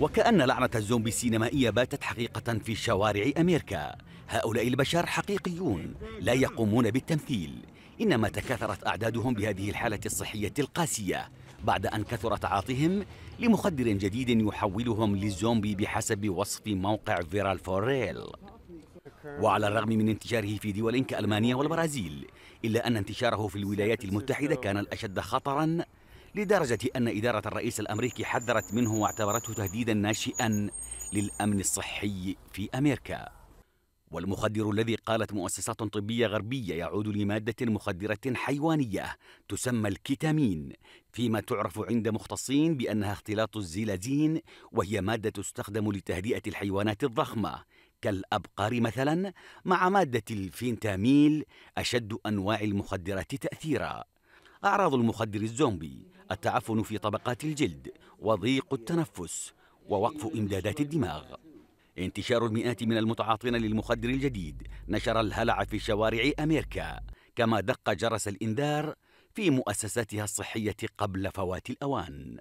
وكأن لعنة الزومبي السينمائية باتت حقيقة في شوارع أمريكا هؤلاء البشر حقيقيون لا يقومون بالتمثيل إنما تكاثرت أعدادهم بهذه الحالة الصحية القاسية بعد أن كثر تعاطيهم لمخدر جديد يحولهم للزومبي بحسب وصف موقع فيرال فوريل وعلى الرغم من انتشاره في دول كألمانيا والبرازيل إلا أن انتشاره في الولايات المتحدة كان الأشد خطراً لدرجة أن إدارة الرئيس الأمريكي حذرت منه واعتبرته تهديدا ناشئا للأمن الصحي في أمريكا والمخدر الذي قالت مؤسسات طبية غربية يعود لمادة مخدرة حيوانية تسمى الكيتامين فيما تعرف عند مختصين بأنها اختلاط الزيلازين وهي مادة تستخدم لتهدئة الحيوانات الضخمة كالأبقار مثلا مع مادة الفينتاميل أشد أنواع المخدرات تأثيرا أعراض المخدر الزومبي التعفن في طبقات الجلد وضيق التنفس ووقف إمدادات الدماغ انتشار المئات من المتعاطين للمخدر الجديد نشر الهلع في شوارع أمريكا كما دق جرس الإنذار في مؤسساتها الصحية قبل فوات الأوان